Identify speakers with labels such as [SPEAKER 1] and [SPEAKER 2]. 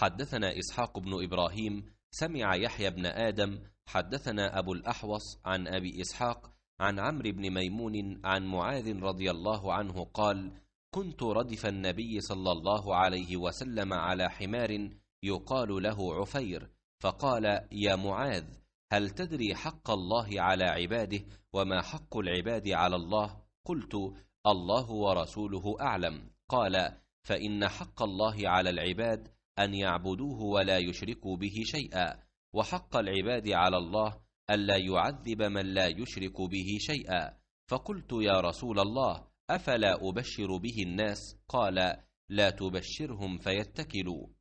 [SPEAKER 1] حدثنا إسحاق بن إبراهيم
[SPEAKER 2] سمع يحيى بن آدم حدثنا أبو الأحوص عن أبي إسحاق عن عمرو بن ميمون عن معاذ رضي الله عنه قال كنت ردف النبي صلى الله عليه وسلم على حمار يقال له عفير فقال يا معاذ هل تدري حق الله على عباده وما حق العباد على الله قلت الله ورسوله اعلم قال فان حق الله على العباد ان يعبدوه ولا يشركوا به شيئا وحق العباد على الله الا يعذب من لا يشرك به شيئا فقلت يا رسول الله افلا ابشر به الناس قال
[SPEAKER 1] لا تبشرهم فيتكلوا